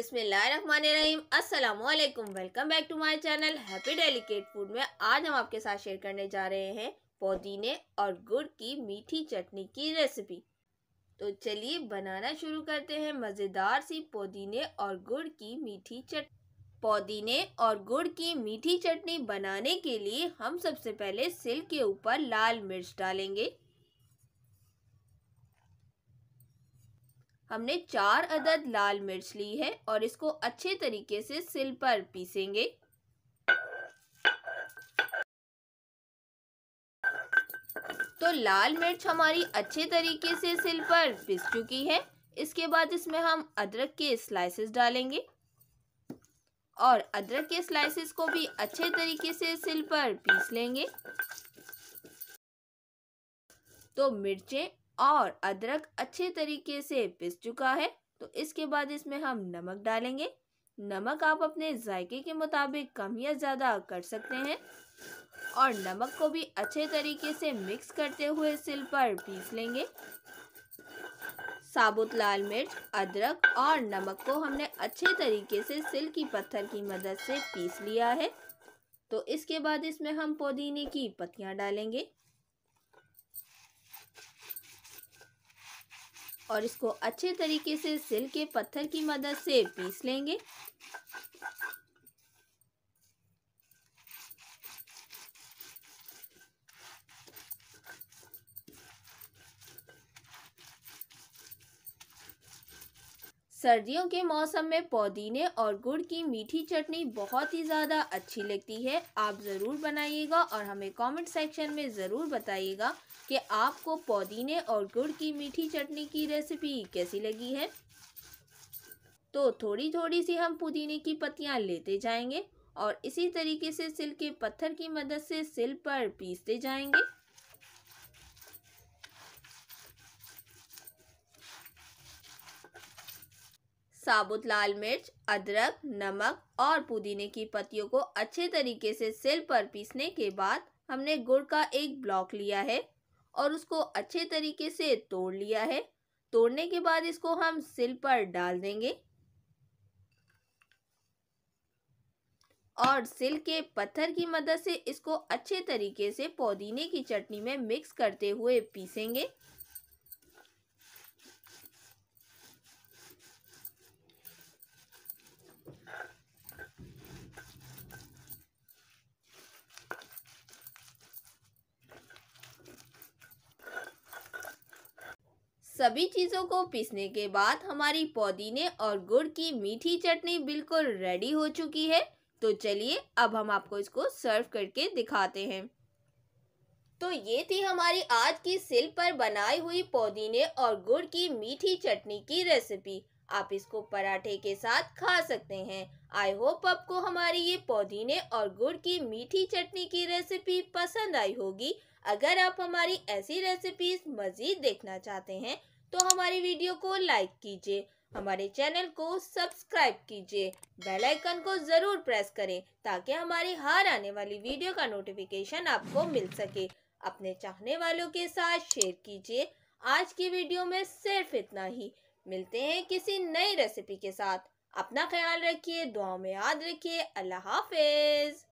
बिस्मिल्लाहिर्रहमानिर्रहीम welcome back to my channel happy delicate food में आज हम आपके साथ शेयर करने जा रहे हैं पुदीने और गुड़ की मीठी चटनी की रेसिपी तो चलिए बनाना शुरू करते हैं मज़ेदार सी पुदीने और गुड़ की मीठी चटनी पुदीने और गुड़ की मीठी चटनी बनाने के लिए हम सबसे पहले सिल के ऊपर लाल मिर्च डालेंगे हमने चार अदद लाल मिर्च ली है और इसको अच्छे तरीके से सिल पर पीसेंगे तो लाल मिर्च हमारी अच्छे तरीके से सिल पर पिस चुकी है इसके बाद इसमें हम अदरक के स्लाइसेस डालेंगे और अदरक के स्लाइसेस को भी अच्छे तरीके से सिल पर पीस लेंगे तो मिर्चें और अदरक अच्छे तरीके से पिस चुका है तो इसके बाद इसमें हम नमक डालेंगे नमक आप अपने जायके के मुताबिक कम या ज़्यादा कर सकते हैं और नमक को भी अच्छे तरीके से मिक्स करते हुए सिल पर पीस लेंगे साबुत लाल मिर्च अदरक और नमक को हमने अच्छे तरीके से सिल की पत्थर की मदद से पीस लिया है तो इसके बाद इसमें हम पुदीने की पत्तियाँ डालेंगे और इसको अच्छे तरीके से सिल के पत्थर की मदद से पीस लेंगे सर्दियों के मौसम में पुदीने और गुड़ की मीठी चटनी बहुत ही ज़्यादा अच्छी लगती है आप ज़रूर बनाइएगा और हमें कमेंट सेक्शन में ज़रूर बताइएगा कि आपको पुदीने और गुड़ की मीठी चटनी की रेसिपी कैसी लगी है तो थोड़ी थोड़ी सी हम पुदीने की पत्तियाँ लेते जाएंगे और इसी तरीके से सिल के पत्थर की मदद से सिल पर पीसते जाएंगे साबुत लाल मिर्च अदरक नमक और पुदीने की पत्तियों को अच्छे तरीके से सिल पर पीसने के बाद हमने गुड़ का एक ब्लॉक लिया है और उसको अच्छे तरीके से तोड़ लिया है तोड़ने के बाद इसको हम सिल पर डाल देंगे और सिल के पत्थर की मदद से इसको अच्छे तरीके से पुदीने की चटनी में मिक्स करते हुए पीसेंगे सभी चीज़ों को पीसने के बाद हमारी पुदीने और गुड़ की मीठी चटनी बिल्कुल रेडी हो चुकी है तो चलिए अब हम आपको इसको सर्व करके दिखाते हैं तो ये थी हमारी आज की सिल पर बनाई हुई पुदीने और गुड़ की मीठी चटनी की रेसिपी आप इसको पराठे के साथ खा सकते हैं आई होप आपको हमारी ये पुदीने और गुड़ की मीठी चटनी की रेसिपी पसंद आई होगी अगर आप हमारी ऐसी रेसिपीज मज़ीद देखना चाहते हैं तो हमारी वीडियो को लाइक कीजिए हमारे चैनल को सब्सक्राइब कीजिए बेल आइकन को ज़रूर प्रेस करें ताकि हमारी हर आने वाली वीडियो का नोटिफिकेशन आपको मिल सके अपने चाहने वालों के साथ शेयर कीजिए आज की वीडियो में सिर्फ इतना ही मिलते हैं किसी नई रेसिपी के साथ अपना ख्याल रखिए दुआ में याद रखिए अल्लाह हाफिज़